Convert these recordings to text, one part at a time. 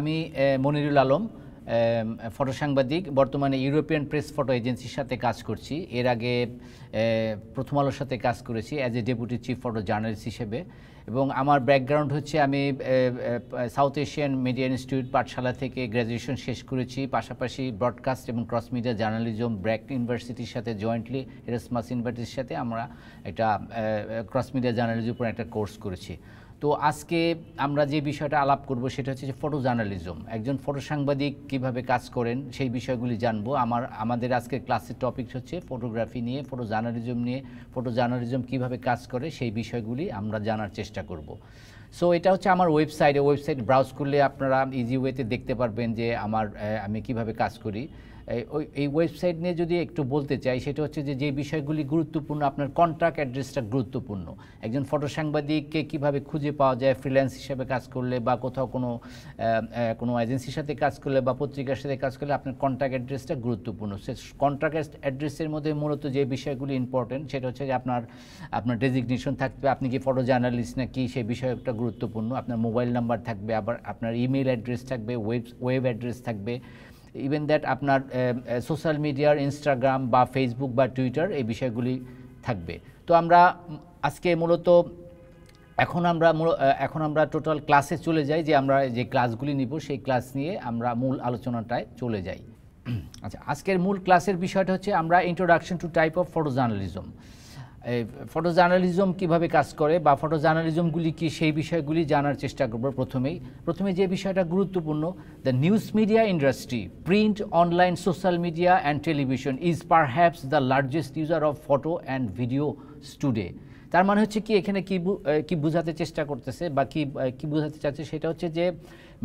আমি মনিরুল আলম ফটো সাংবাদিক বর্তমানে ইউরোপিয়ান প্রেস ফটো এজেন্সির সাথে কাজ করছি এর আগে প্রথম আলোর সাথে কাজ করেছি as a deputy chief photo journalist হিসেবে এবং আমার ব্যাকগ্রাউন্ড হচ্ছে আমি সাউথ এশিয়ান মিডিয়া ইনস্টিটিউট পাঠশালা থেকে গ্র্যাজুয়েশন শেষ করেছি পাশাপাশি ব্রডকাস্ট এবং ক্রস মিডিয়া জার্নালিজম ব্র্যাক ইউনিভার্সিটির সাথে জয়েন্টলি রেসমাস ইউনিভার্সিটির সাথে আমরা একটা ক্রস মিডিয়া জার্নালিজম উপর একটা কোর্স করেছি তো আজকে আমরা যে বিষয়টা আলাপ করব সেটা হচ্ছে যে ফটো জার্নালিজম একজন ফটো সাংবাদিক কীভাবে কাজ করেন সেই বিষয়গুলি জানবো আমার আমাদের আজকের ক্লাসের টপিকস হচ্ছে ফটোগ্রাফি নিয়ে ফটো জার্নালিজম নিয়ে ফটো জার্নালিজম কীভাবে কাজ করে সেই বিষয়গুলি আমরা জানার চেষ্টা করব সো এটা হচ্ছে আমার ওয়েবসাইটে ওয়েবসাইট ব্রাউজ করলে আপনারা ইজি ওয়েতে দেখতে পারবেন যে আমার আমি কিভাবে কাজ করি এই ওয়েবসাইট নিয়ে যদি একটু বলতে চাই সেটা হচ্ছে যে যে বিষয়গুলি গুরুত্বপূর্ণ আপনার কন্ট্রাক্ট অ্যাড্রেসটা গুরুত্বপূর্ণ একজন ফটো সাংবাদিককে কীভাবে খুঁজে পাওয়া যায় ফ্রিল্যান্স হিসাবে কাজ করলে বা কোথাও কোনো কোনো এজেন্সির সাথে কাজ করলে বা পত্রিকার সাথে কাজ করলে আপনার কন্ট্রাক্ট অ্যাড্রেসটা গুরুত্বপূর্ণ সে কন্ট্রাক্ট অ্যাড্রেসের মধ্যে মূলত যে বিষয়গুলি ইম্পর্টেন্ট সেটা হচ্ছে যে আপনার আপনার ডেজিগনেশন থাকবে আপনি কি ফটো জার্নালিস্ট না কি সেই বিষয়টা গুরুত্বপূর্ণ আপনার মোবাইল নাম্বার থাকবে আবার আপনার ইমেল অ্যাড্রেস থাকবে ওয়েব ওয়েব অ্যাড্রেস থাকবে ইভেন দ্যাট আপনার সোশ্যাল মিডিয়ার ইনস্টাগ্রাম বা ফেসবুক বা টুইটার এই বিষয়গুলি থাকবে তো আমরা আজকে মূলত এখন আমরা এখন আমরা টোটাল ক্লাসে চলে যাই যে আমরা যে ক্লাসগুলি নিব সেই ক্লাস নিয়ে আমরা মূল আলোচনাটায় চলে যাই আচ্ছা আজকের মূল ক্লাসের বিষয়টা হচ্ছে আমরা introduction to type of photo journalism photo journalism কীভাবে কাজ করে বা ফটো জার্নালিজমগুলি কী সেই বিষয়গুলি জানার চেষ্টা করব প্রথমেই প্রথমে যে বিষয়টা গুরুত্বপূর্ণ the news media industry print online social media and television is happens the largest user of photo and video study তার মানে হচ্ছে কি এখানে কি কি বোঝাতে চেষ্টা করতেছে বা কি কি বোঝাতে চাচ্ছে সেটা হচ্ছে যে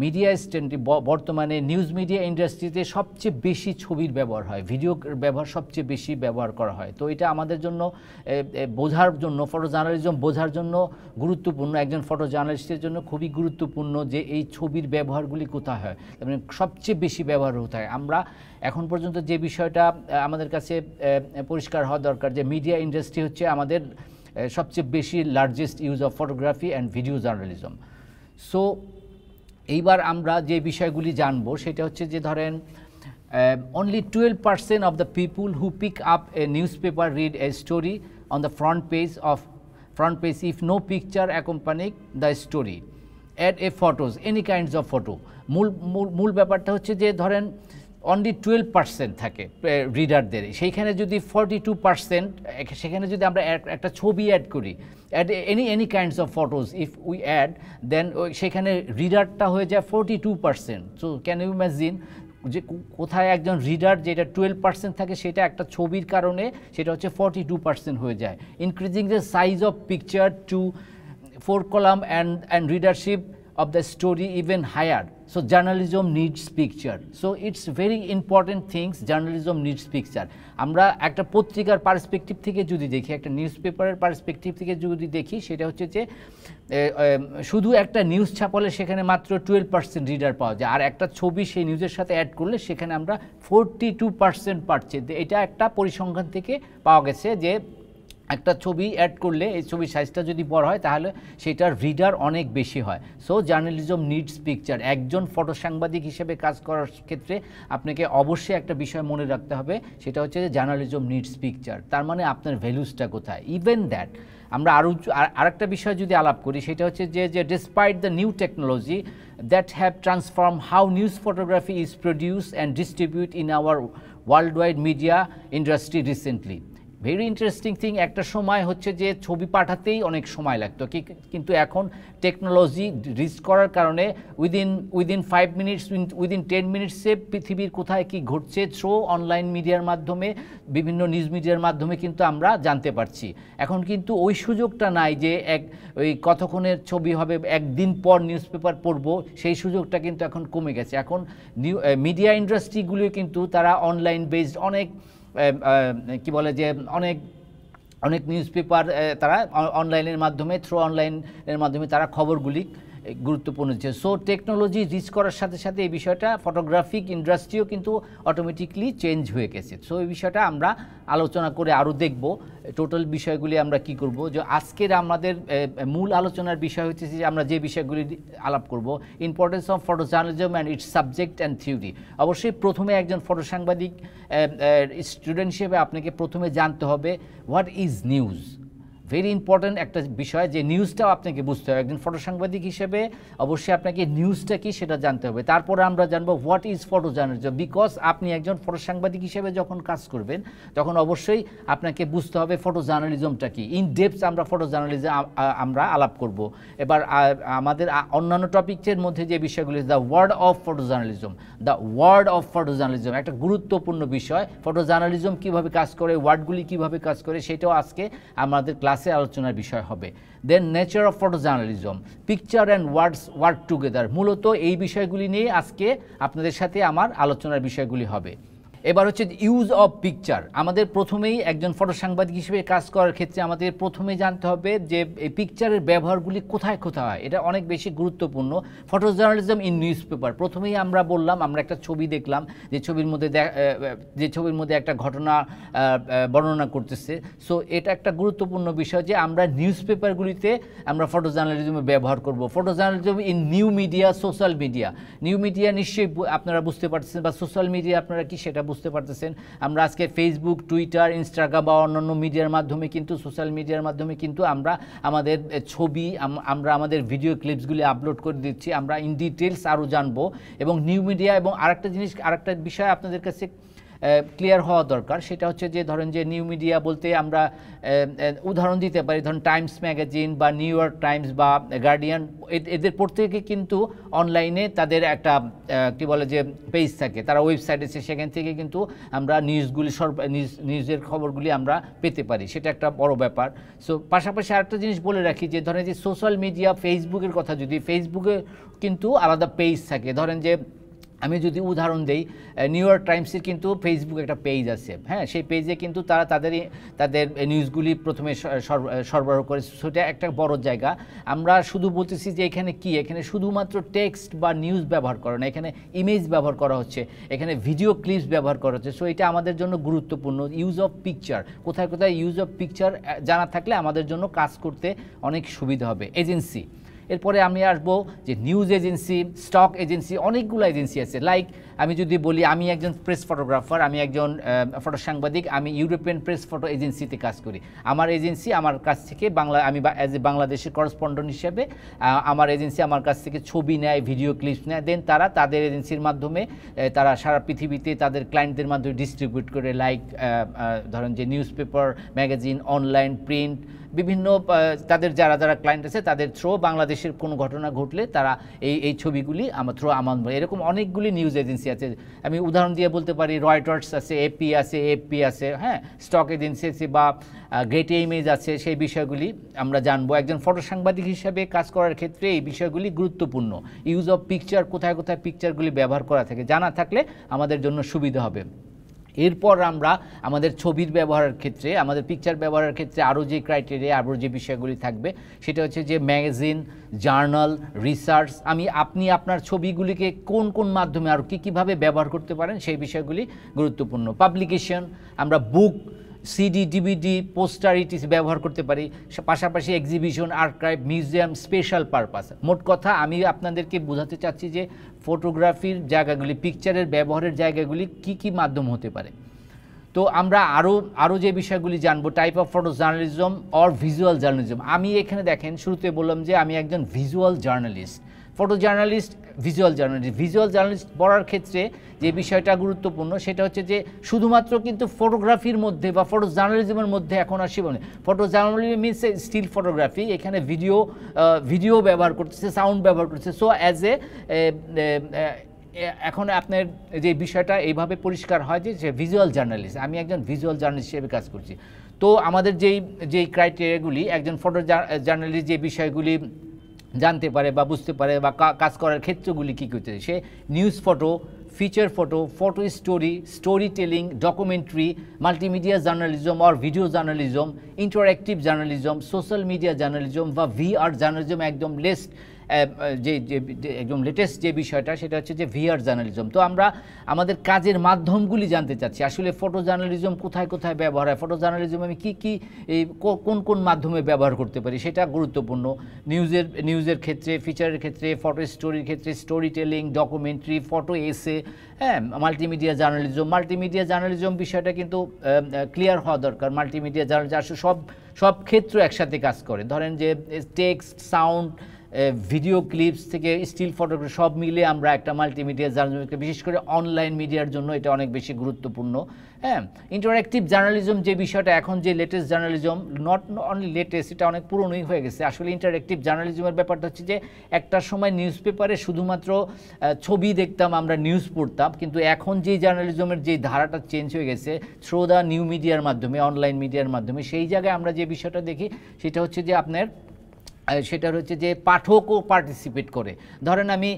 মিডিয়া স্ট্যান্ডটি বর্তমানে নিউজ মিডিয়া ইন্ডাস্ট্রিতে সবচেয়ে বেশি ছবির ব্যবহার হয় ভিডিও ব্যবহার সবচেয়ে বেশি ব্যবহার করা হয় তো এটা আমাদের জন্য বোঝার জন্য ফটো জার্নালিজম বোঝার জন্য গুরুত্বপূর্ণ একজন ফটো জার্নালিস্টের জন্য খুবই গুরুত্বপূর্ণ যে এই ছবির ব্যবহারগুলি কোথায় হয় মানে সবচেয়ে বেশি ব্যবহার হতে হয় আমরা এখন পর্যন্ত যে বিষয়টা আমাদের কাছে পরিষ্কার হওয়া দরকার যে মিডিয়া ইন্ডাস্ট্রি হচ্ছে আমাদের সবচেয়ে বেশি largest use of photography and video journalism so এইবার আমরা যে বিষয়গুলি জানবো সেটা হচ্ছে যে ধরেন only twelve percent of the people who pick up a news paper read a story on the front page of page if no picture picture accompany the story add a photos any kinds of photo মূল মূল ব্যাপারটা হচ্ছে যে ধরেন only twelve percent থাকে রিডারদের সেইখানে যদি forty two percent সেখানে যদি আমরা একটা ছবি অ্যাড করি add any any kinds of photos if we add then সেখানে রিডারটা হয়ে যায় forty two percent so can you imagine যে কোথায় একজন রিডার যেটা টুয়েলভ পার্সেন্ট থাকে সেটা একটা ছবির কারণে সেটা হচ্ছে ফর্টি টু পার্সেন্ট হয়ে যায় increasing the size of picture to four column and and readership of the story even higher. So journalism needs picture. So it's very important things journalism needs picture. আমরা একটা পত্রিকার perspective থেকে যদি দেখি একটা news পেপারের পার্সপেক্টিভ থেকে যদি দেখি সেটা হচ্ছে যে শুধু একটা নিউজ ছাপলে সেখানে মাত্র টুয়েলভ পার্সেন্ট রিডার পাওয়া যায় আর একটা ছবি সেই নিউজের সাথে অ্যাড করলে সেখানে আমরা ফোরটি টু পার্সেন্ট পাচ্ছি এটা একটা পরিসংখ্যান থেকে পাওয়া গেছে যে একটা ছবি অ্যাড করলে এই ছবির সাইজটা যদি বড় হয় তাহলে সেটার রিডার অনেক বেশি হয় সো জার্নালিজম নিডস পিকচার একজন ফটো সাংবাদিক হিসেবে কাজ করার ক্ষেত্রে আপনাকে অবশ্যই একটা বিষয় মনে রাখতে হবে সেটা হচ্ছে যে জার্নালিজম নিডস পিকচার তার মানে আপনার ভ্যালুসটা কোথায় ইভেন দ্যাট আমরা আরও আরেকটা বিষয় যদি আলাপ করি সেটা হচ্ছে যে যে despite the new technology that have transform how news photography is produce and distribute in our world wide media industry recently very interesting thing একটা সময় হচ্ছে যে ছবি পাঠাতেই অনেক সময় লাগতো কিন্তু এখন টেকনোলজি রিচ করার কারণে within within five minutes within ten মিনিটসে পৃথিবীর কোথায় কি ঘটছে থ্রো অনলাইন মিডিয়ার মাধ্যমে বিভিন্ন নিউজ মিডিয়ার মাধ্যমে কিন্তু আমরা জানতে পারছি এখন কিন্তু ওই সুযোগটা নাই যে এক ওই কতক্ষণের ছবি হবে একদিন পর নিউজ পেপার পড়বো সেই সুযোগটা কিন্তু এখন কমে গেছে এখন নিউ মিডিয়া ইন্ডাস্ট্রিগুলিও কিন্তু তারা অনলাইন বেসড অনেক কি বলে যে অনেক অনেক নিউজ পেপার তারা অনলাইনের মাধ্যমে থ্রু অনলাইনের মাধ্যমে তারা খবরগুলি গুরুত্বপূর্ণ দিচ্ছে সো টেকনোলজি রিচ করার সাথে সাথে এই বিষয়টা ফটোগ্রাফিক ইন্ডাস্ট্রিও কিন্তু অটোমেটিকলি চেঞ্জ হয়ে গেছে সো এই বিষয়টা আমরা আলোচনা করে আরও দেখব টোটাল বিষয়গুলি আমরা কি করব যে আজকের আমাদের মূল আলোচনার বিষয় হচ্ছে যে আমরা যে বিষয়গুলি আলাপ করব importance of photo journalism and its subject and theory অবশ্যই প্রথমে একজন ফটো সাংবাদিক স্টুডেন্ট হিসেবে আপনাকে প্রথমে জানতে হবে what is news very important একটা বিষয় যে নিউজটাও আপনাকে বুঝতে হবে একজন ফটো সাংবাদিক হিসেবে অবশ্যই আপনাকে নিউজটা কি সেটা জানতে হবে তারপরে আমরা জানবো what is photo journalism because আপনি একজন ফটো সাংবাদিক হিসেবে যখন কাজ করবেন তখন অবশ্যই আপনাকে বুঝতে হবে ফটো জার্নালিজমটা কি ইন ডেপথ আমরা ফটো জার্নালিজম আমরা আলাপ করব এবার আমাদের অন্যান্য টপিকের মধ্যে যে বিষয়গুলি the word of photo journalism the word of photo journalism একটা গুরুত্বপূর্ণ বিষয় ফটো জার্নালিজম কীভাবে কাজ করে ওয়ার্ডগুলি কীভাবে কাজ করে সেটাও আজকে আমাদের ক্লাস ক্লাসে আলোচনার বিষয় হবে then nature of photo journalism picture and words work together মূলত এই বিষয়গুলি নিয়ে আজকে আপনাদের সাথে আমার আলোচনার বিষয়গুলি হবে এবার হচ্ছে ইউজ অফ পিকচার আমাদের প্রথমেই একজন ফটো সাংবাদিক হিসেবে কাজ করার ক্ষেত্রে আমাদের প্রথমে জানতে হবে যে এই পিকচারের ব্যবহারগুলি কোথায় কোথায় হয় এটা অনেক বেশি গুরুত্বপূর্ণ photo journalism in newspaper প্রথমেই আমরা বললাম আমরা একটা ছবি দেখলাম যে ছবির মধ্যে যে ছবির মধ্যে একটা ঘটনা বর্ণনা করতেছে সো এটা একটা গুরুত্বপূর্ণ বিষয় যে আমরা নিউজ পেপারগুলিতে আমরা ফটো জার্নালিজমে ব্যবহার করব photo journalism in new media social media new media নিশ্চয়ই আপনারা বুঝতে পারছেন বা সোশ্যাল মিডিয়া আপনারা কি সেটা বুঝতে পারতেছেন আমরা আজকে ফেসবুক টুইটার ইনস্টাগ্রাম বা অন্যান্য মিডিয়ার মাধ্যমে কিন্তু সোশ্যাল মিডিয়ার মাধ্যমে কিন্তু আমরা আমাদের ছবি আমরা আমাদের ভিডিও ক্লিপসগুলি আপলোড করে দিচ্ছি আমরা ইন ডিটেলস আরও জানবো এবং নিউ মিডিয়া এবং আরেকটা জিনিস আরেকটা বিষয় আপনাদের কাছে ক্লিয়ার হওয়া দরকার সেটা হচ্ছে যে ধরেন যে নিউ মিডিয়া বলতে আমরা উদাহরণ দিতে পারি ধরুন টাইমস ম্যাগাজিন বা নিউ ইয়র্ক টাইমস বা গার্ডিয়ান এদের প্রত্যেকে কিন্তু অনলাইনে তাদের একটা কি বলে যে পেজ থাকে তারা ওয়েবসাইট আছে সেখান থেকে কিন্তু আমরা নিউজগুলি সর্ব নিউজ নিউজের খবরগুলি আমরা পেতে পারি সেটা একটা বড় ব্যাপার সো পাশাপাশি আরেকটা জিনিস বলে রাখি যে ধরেন যে সোশ্যাল মিডিয়া ফেসবুকের কথা যদি ফেসবুকে কিন্তু আলাদা পেজ থাকে ধরেন যে আমি যদি উদাহরণ দেই নিউ ইয়র্ক টাইমসের কিন্তু ফেসবুক একটা পেজ আছে হ্যাঁ সেই পেজে কিন্তু তারা তাদের তাদের নিউজগুলি প্রথমে সরবরাহ করে সেটা একটা বড় জায়গা আমরা শুধু বলতেছি যে এখানে কি এখানে শুধুমাত্র টেক্সট বা নিউজ ব্যবহার করে না এখানে ইমেজ ব্যবহার করা হচ্ছে এখানে ভিডিও ক্লিপস ব্যবহার করা হচ্ছে সো এটা আমাদের জন্য গুরুত্বপূর্ণ ইউজ অফ পিকচার কোথায় কোথায় ইউজ অফ পিকচার জানা থাকলে আমাদের জন্য কাজ করতে অনেক সুবিধা হবে এজেন্সি এরপরে আমি আসবো যে নিউজ এজেন্সি স্টক এজেন্সি অনেকগুলো এজেন্সি আছে লাইক আমি যদি বলি আমি একজন প্রেস ফটোগ্রাফার আমি একজন ফটো সাংবাদিক আমি ইউরোপিয়ান প্রেস ফটো এজেন্সিতে কাজ করি আমার এজেন্সি আমার কাছ থেকে বাংলা আমি অ্যাজ এ বাংলাদেশের করসপন্ডেন্ট হিসেবে আমার এজেন্সি আমার কাছ থেকে ছবি নেয় ভিডিও ক্লিপস নেয় দেন তারা তাদের এজেন্সির মাধ্যমে তারা সারা পৃথিবীতে তাদের ক্লায়েন্টদের মাধ্যমে ডিস্ট্রিবিউট করে লাইক ধরেন যে newspaper magazine online print বিভিন্ন তাদের যারা যারা ক্লায়েন্ট আছে তাদের থ্রো বাংলাদেশের কোনো ঘটনা ঘটলে তারা এই এই ছবিগুলি আমার থ্রো আমার এরকম অনেকগুলি নিউজ এজেন্সি এজেন্সি আছে আমি উদাহরণ দিয়ে বলতে পারি রয়টার্স আছে এপি আছে এপি আছে হ্যাঁ স্টক এজেন্সি আছে বা গেট ইমেজ আছে সেই বিষয়গুলি আমরা জানবো একজন ফটো সাংবাদিক হিসাবে কাজ করার ক্ষেত্রে এই বিষয়গুলি গুরুত্বপূর্ণ ইউজ অফ পিকচার কোথায় কোথায় পিকচারগুলি ব্যবহার করা থাকে জানা থাকলে আমাদের জন্য সুবিধা হবে এরপর আমরা আমাদের ছবির ব্যবহারের ক্ষেত্রে আমাদের পিকচার ব্যবহারের ক্ষেত্রে আরও যে ক্রাইটেরিয়া আরও যে বিষয়গুলি থাকবে সেটা হচ্ছে যে ম্যাগাজিন জার্নাল রিসার্চ আমি আপনি আপনার ছবিগুলিকে কোন কোন মাধ্যমে আর কী কীভাবে ব্যবহার করতে পারেন সেই বিষয়গুলি গুরুত্বপূর্ণ পাবলিকেশন আমরা বুক সিডি ডিভিডি পোস্টার ইটিস ব্যবহার করতে পারি পাশাপাশি exhibition archive museum special purpose মোট কথা আমি আপনাদেরকে বোঝাতে চাচ্ছি যে ফটোগ্রাফির জায়গাগুলি পিকচারের ব্যবহারের জায়গাগুলি কি কি মাধ্যম হতে পারে তো আমরা আরও আরও যে বিষয়গুলি জানবো type of photo journalism or visual journalism আমি এখানে দেখেন শুরুতে বললাম যে আমি একজন visual journalist photo journalist visual journalist visual journalist পড়ার ক্ষেত্রে যে বিষয়টা গুরুত্বপূর্ণ সেটা হচ্ছে যে শুধুমাত্র কিন্তু ফটোগ্রাফির মধ্যে বা ফটো জার্নালিজমের মধ্যে এখন আর বলে photo journalism means still photography এখানে ভিডিও ভিডিও ব্যবহার করতেছে সাউন্ড ব্যবহার করতেছে সো অ্যাজ এ এখন আপনার যে বিষয়টা এইভাবে পরিষ্কার হয় যে সে ভিজুয়াল জার্নালিস্ট আমি একজন ভিজুয়াল জার্নালিস্ট হিসেবে কাজ করছি তো আমাদের যেই যেই ক্রাইটেরিয়াগুলি একজন ফটো জার্নালিস্ট যে বিষয়গুলি জানতে পারে বা বুঝতে পারে বা কাজ করার ক্ষেত্রগুলি কী করতে সে news photo feature photo photo story story telling documentary multimedia journalism আর video journalism interactive journalism social media journalism বা ভিআর জার্নালিজম একদম লেস্ট যে একদম লেটেস্ট যে বিষয়টা সেটা হচ্ছে যে ভিআর জার্নালিজম তো আমরা আমাদের কাজের মাধ্যমগুলি জানতে চাচ্ছি আসলে ফটো জার্নালিজম কোথায় কোথায় ব্যবহার হয় ফটো জার্নালিজম আমি কী কী এই কোন কোন মাধ্যমে ব্যবহার করতে পারি সেটা গুরুত্বপূর্ণ নিউজের নিউজের ক্ষেত্রে ফিচারের ক্ষেত্রে ফটো স্টোরির ক্ষেত্রে স্টোরি টেলিং ডকুমেন্টারি ফটো এসে হ্যাঁ মাল্টিমিডিয়া জার্নালিজম মাল্টিমিডিয়া জার্নালিজম বিষয়টা কিন্তু ক্লিয়ার হওয়া দরকার মাল্টিমিডিয়া জার্নালিজম আসলে সব সব ক্ষেত্র একসাথে কাজ করে ধরেন যে টেক্সট সাউন্ড ভিডিও ক্লিপস থেকে স্টিল ফটোগ্রাফি সব মিলে আমরা একটা মাল্টিমিডিয়া জার্নালিজমকে বিশেষ করে অনলাইন মিডিয়ার জন্য এটা অনেক বেশি গুরুত্বপূর্ণ হ্যাঁ ইন্টারঅ্যাক্টিভ জার্নালিজম যে বিষয়টা এখন যে latest journalism not only latest এটা অনেক পুরনোই হয়ে গেছে আসলে ইন্টারঅ্যাক্টিভ জার্নালিজমের ব্যাপারটা হচ্ছে যে একটা সময় নিউজ পেপারে শুধুমাত্র ছবি দেখতাম আমরা নিউজ পড়তাম কিন্তু এখন যে জার্নালিজমের যে ধারাটা চেঞ্জ হয়ে গেছে থ্রো দ্য নিউ মিডিয়ার মাধ্যমে অনলাইন মিডিয়ার মাধ্যমে সেই জায়গায় আমরা যে বিষয়টা দেখি সেটা হচ্ছে যে আপনার সেটা হচ্ছে যে পাঠকও পার্টিসিপেট করে ধরেন আমি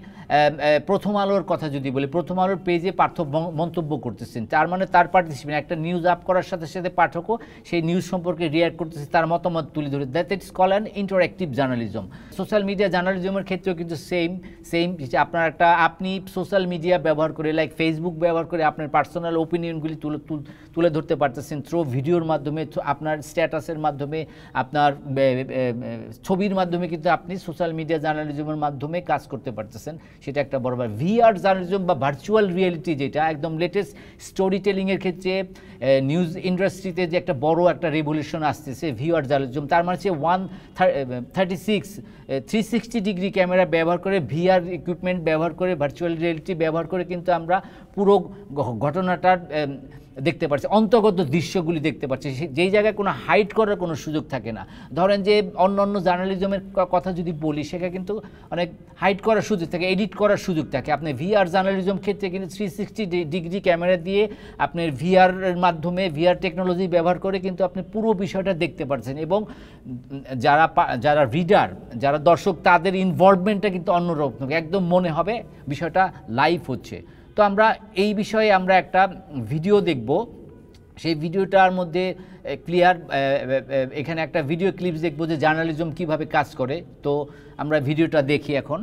প্রথম আলোর কথা যদি বলি প্রথম আলোর পেজে পার্থ মন্তব্য করতেছেন তার মানে তার পার্টিসিপেট একটা নিউজ আপ করার সাথে সাথে পাঠকও সেই নিউজ সম্পর্কে রিয়াক্ট করতেছে তার মতামত তুলে ধরে that it's call an interactive journalism social media জার্নালিজমের ক্ষেত্রেও কিন্তু সেম সেম আপনার একটা আপনি সোশ্যাল মিডিয়া ব্যবহার করে লাইক ফেসবুক ব্যবহার করে আপনার পার্সোনাল ওপিনিয়নগুলি তুলে তুলে ধরতে পারতেছেন থ্রো ভিডিওর মাধ্যমে আপনার স্ট্যাটাসের মাধ্যমে আপনার ছবির মাধ্যমে কিন্তু আপনি সোশ্যাল মিডিয়া জার্নালিজমের মাধ্যমে কাজ করতে পারতেছেন সেটা একটা বড় ব্যাপার ভিআর জার্নালিজম বা ভার্চুয়াল রিয়েলিটি যেটা একদম লেটেস্ট স্টোরি টেলিংয়ের ক্ষেত্রে নিউজ ইন্ডাস্ট্রিতে যে একটা বড় একটা রেভলিউশন আসতেছে ভিআর জার্নালিজম তার মানে হচ্ছে one thirty six three sixty degree camera ব্যবহার করে ভিআর ইকুইপমেন্ট ব্যবহার করে ভার্চুয়াল রিয়েলিটি ব্যবহার করে কিন্তু আমরা পুরো ঘটনাটার দেখতে পারছে অন্তর্গত দৃশ্যগুলি দেখতে পারছি যেই জায়গায় কোনো হাইট করার কোনো সুযোগ থাকে না ধরেন যে অন্য অন্য জার্নালিজমের কথা যদি বলি সেটা কিন্তু অনেক হাইট করার সুযোগ থাকে এডিট করার সুযোগ থাকে আপনি ভিআর জার্নালিজম ক্ষেত্রে কিন্তু থ্রি সিক্সটি ডিগ্রি ক্যামেরা দিয়ে আপনার ভিআর মাধ্যমে ভিআর টেকনোলজি ব্যবহার করে কিন্তু আপনি পুরো বিষয়টা দেখতে পারছেন এবং যারা যারা রিডার যারা দর্শক তাদের ইনভলভমেন্টটা কিন্তু অন্যরকম একদম মনে হবে বিষয়টা লাইভ হচ্ছে তো আমরা এই বিষয়ে আমরা একটা ভিডিও দেখব সেই ভিডিওটার মধ্যে ক্লিয়ার এখানে একটা ভিডিও ক্লিপস দেখব যে জার্নালিজম কিভাবে কাজ করে তো আমরা ভিডিওটা দেখি এখন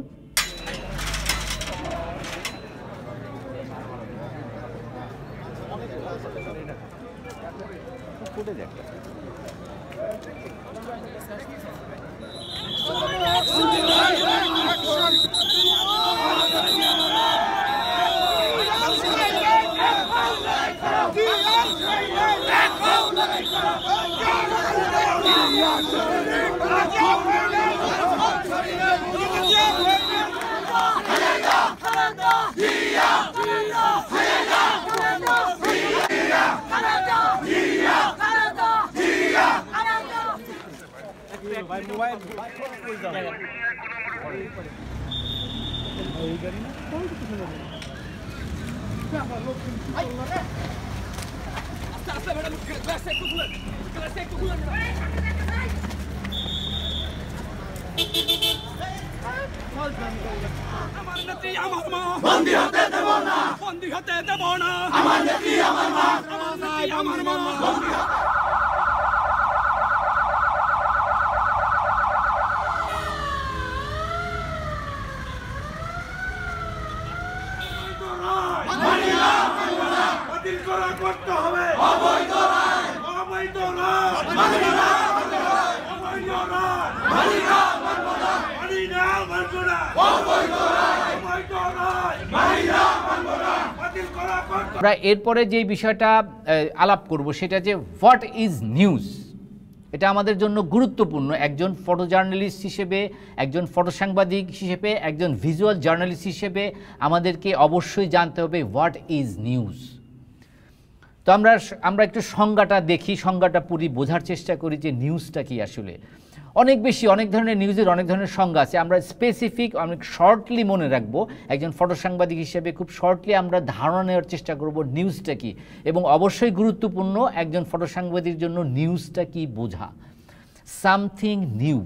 vai moer, vai coisa. Aí, Garina, todo que você vai. Classe আমার নেত্রী আমার মা বন্দি হতে দেব না বন্দি হতে দেব আমার নেত্রী আমার মা আমার নেত্রী আমার মা বন্দি হতে আমরা এরপরে যে বিষয়টা আলাপ করব সেটা যে হোয়াট ইজ নিউজ এটা আমাদের জন্য গুরুত্বপূর্ণ একজন ফটো জার্নালিস্ট হিসেবে একজন ফটো সাংবাদিক হিসেবে একজন ভিজুয়াল জার্নালিস্ট হিসেবে আমাদেরকে অবশ্যই জানতে হবে হোয়াট ইজ নিউজ তো আমরা আমরা একটু সংজ্ঞাটা দেখি সংজ্ঞাটা পুরি বোঝার চেষ্টা করি যে নিউজটা কি আসলে অনেক বেশি অনেক ধরনের নিউজের অনেক ধরনের সংজ্ঞা আছে আমরা স্পেসিফিক অনেক শর্টলি মনে রাখবো একজন ফটো সাংবাদিক হিসেবে খুব শর্টলি আমরা ধারণা নেওয়ার চেষ্টা করব নিউজটা কি এবং অবশ্যই গুরুত্বপূর্ণ একজন ফটো সাংবাদিকের জন্য নিউজটা কি বোঝা something new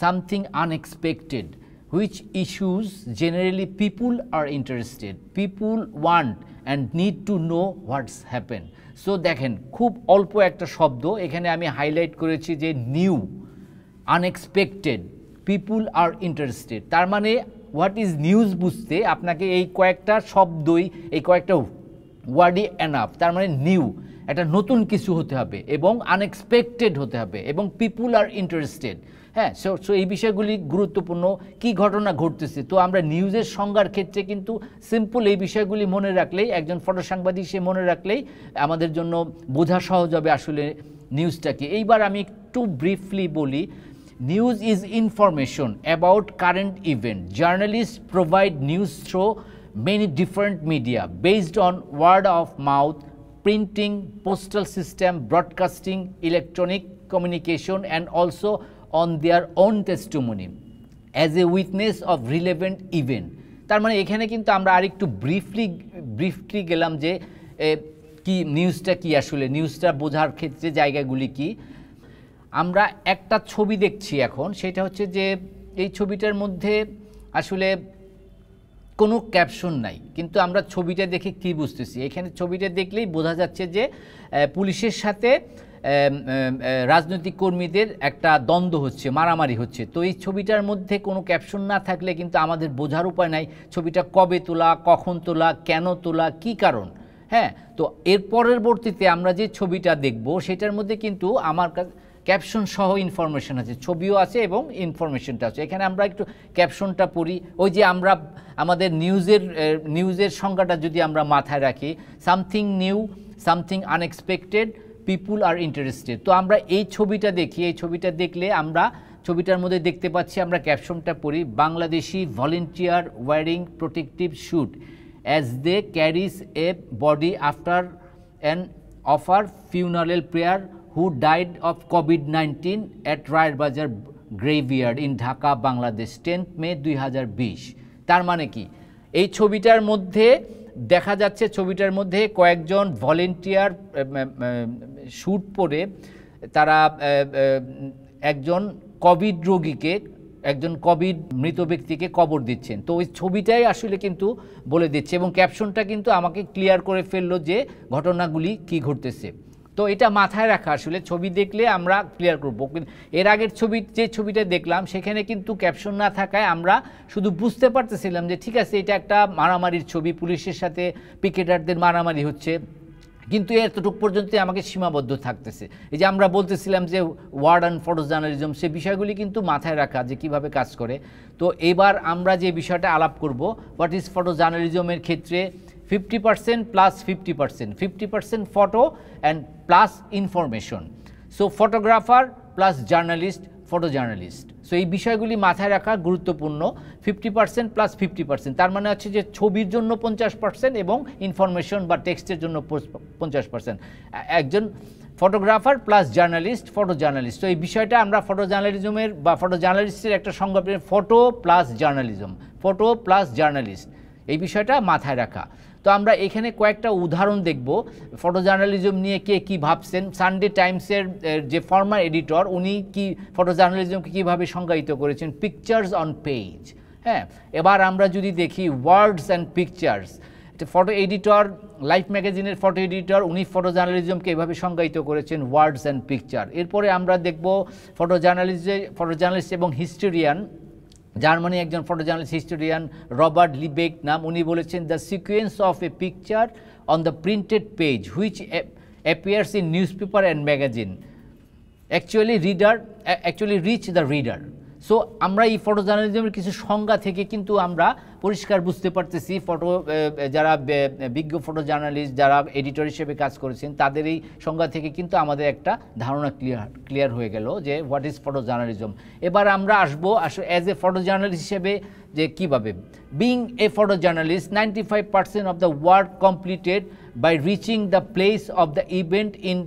something unexpected which issues generally people are interested people want and need to know what's happen so দেখেন খুব অল্প একটা শব্দ এখানে আমি হাইলাইট করেছি যে new unexpected people are interested তার মানে হোয়াট ইজ নিউজ বুঝতে আপনাকে এই কয়েকটা শব্দই এই কয়েকটা ওয়ার্ডই অ্যানাফ তার মানে নিউ একটা নতুন কিছু হতে হবে এবং আনএক্সপেক্টেড হতে হবে এবং পিপুল আর ইন্টারেস্টেড হ্যাঁ সো সো এই বিষয়গুলি গুরুত্বপূর্ণ কি ঘটনা ঘটতেছে তো আমরা নিউজের সংজ্ঞার ক্ষেত্রে কিন্তু সিম্পল এই বিষয়গুলি মনে রাখলেই একজন ফটো সাংবাদিক সে মনে রাখলেই আমাদের জন্য বোঝা সহজ হবে আসলে নিউজটাকে এইবার আমি একটু ব্রিফলি বলি news is information about current event journalist provide news through many different media based on word of mouth printing postal system broadcasting electronic communication and also on their own testimony as a witness of relevant event তার মানে এখানে কিন্তু আমরা আরেকটু briefly briefly গেলাম যে কি নিউজটা কি আসলে নিউজটা বোঝার ক্ষেত্রে জায়গাগুলি কী আমরা একটা ছবি দেখছি এখন সেটা হচ্ছে যে এই ছবিটার মধ্যে আসলে কোনো ক্যাপশন নাই কিন্তু আমরা ছবিটা দেখে কি বুঝতেছি এখানে ছবিটা দেখলেই বোঝা যাচ্ছে যে পুলিশের সাথে রাজনৈতিক কর্মীদের একটা দ্বন্দ্ব হচ্ছে মারামারি হচ্ছে তো এই ছবিটার মধ্যে কোনো ক্যাপশন না থাকলে কিন্তু আমাদের বোঝার উপায় নাই ছবিটা কবে তোলা কখন তোলা কেন তোলা কি কারণ হ্যাঁ তো এর পরবর্তীতে আমরা যে ছবিটা দেখব সেটার মধ্যে কিন্তু আমার কাছে ক্যাপশন সহ ইনফরমেশন আছে ছবিও আছে এবং ইনফরমেশনটা আছে এখানে আমরা একটু ক্যাপশনটা পড়ি ওই যে আমরা আমাদের নিউজের নিউজের সংখ্যাটা যদি আমরা মাথায় রাখি something new something unexpected people are interested তো আমরা এই ছবিটা দেখি এই ছবিটা দেখলে আমরা ছবিটার মধ্যে দেখতে পাচ্ছি আমরা ক্যাপশনটা পড়ি Bangladeshi volunteer wearing protective suit as they carries a body after an offer funeral prayer who died of COVID-19 at Rayer Bazar graveyard in Dhaka, Bangladesh, 10th May 2020. তার মানে কি এই ছবিটার মধ্যে দেখা যাচ্ছে ছবিটার মধ্যে কয়েকজন ভলেন্টিয়ার শ্যুট পরে তারা একজন কোভিড রোগীকে একজন কোভিড মৃত ব্যক্তিকে কবর দিচ্ছেন তো ওই ছবিটাই আসলে কিন্তু বলে দিচ্ছে এবং ক্যাপশনটা কিন্তু আমাকে ক্লিয়ার করে ফেললো যে ঘটনাগুলি কি ঘটতেছে তো এটা মাথায় রাখা আসলে ছবি দেখলে আমরা ক্লিয়ার করবো এর আগের ছবি যে ছবিটা দেখলাম সেখানে কিন্তু ক্যাপশন না থাকায় আমরা শুধু বুঝতে পারতেছিলাম যে ঠিক আছে এটা একটা মারামারির ছবি পুলিশের সাথে পিকেটারদের মারামারি হচ্ছে কিন্তু এতটুকু পর্যন্তই আমাকে সীমাবদ্ধ থাকতেছে এই যে আমরা বলতেছিলাম যে ওয়ার্ড অ্যান্ড ফটো জার্নালিজম সে বিষয়গুলি কিন্তু মাথায় রাখা যে কিভাবে কাজ করে তো এবার আমরা যে বিষয়টা আলাপ করব হোয়াট ইজ ফটো জার্নালিজমের ক্ষেত্রে fifty percent plus fifty percent fifty percent photo and plus information so photographer plus journalist photo journalist so এই বিষয়গুলি মাথায় রাখা গুরুত্বপূর্ণ fifty percent plus fifty percent তার মানে হচ্ছে যে ছবির জন্য পঞ্চাশ পার্সেন্ট এবং ইনফরমেশন বা টেক্সটের জন্য পঞ্চাশ পার্সেন্ট একজন photographer plus journalist photo journalist তো এই বিষয়টা আমরা ফটো জার্নালিজমের বা ফটো জার্নালিস্টের একটা সংজ্ঞা photo plus journalism photo plus journalist এই বিষয়টা মাথায় রাখা তো আমরা এখানে কয়েকটা উদাহরণ দেখব ফটো জার্নালিজম নিয়ে কে কী ভাবছেন সানডে টাইমসের যে ফর্মার এডিটর উনি কি ফটো জার্নালিজমকে কীভাবে সংজ্ঞায়িত করেছেন পিকচার্স অন পেজ হ্যাঁ এবার আমরা যদি দেখি words and pictures photo editor Life ম্যাগাজিনের ফটো এডিটর উনি ফটো জার্নালিজমকে এভাবে সংজ্ঞায়িত করেছেন ওয়ার্ডস অ্যান্ড পিকচার এরপরে আমরা দেখব ফটো জার্নালিস্ট ফটো জার্নালিস্ট এবং হিস্টোরিয়ান জার্মানি একজন photo journalist historian Robert Lebeck নাম উনি বলেছেন the sequence of a picture on the printed page which appears in newspaper and magazine actually reader actually reach the reader so আমরা এই photo জার্নালিজমের কিছু সংজ্ঞা থেকে কিন্তু আমরা পরিষ্কার বুঝতে পারতেছি ফটো যারা বিজ্ঞ ফটো জার্নালিস্ট যারা এডিটর হিসেবে কাজ করেছেন তাদের এই সংজ্ঞা থেকে কিন্তু আমাদের একটা ধারণা ক্লিয়ার ক্লিয়ার হয়ে গেল যে হোয়াট ইজ ফটো জার্নালিজম এবার আমরা আসবো us as a photo journalist হিসেবে যে কিভাবে being a photo journalist ninety five percent of the word completed by reaching the place of the event in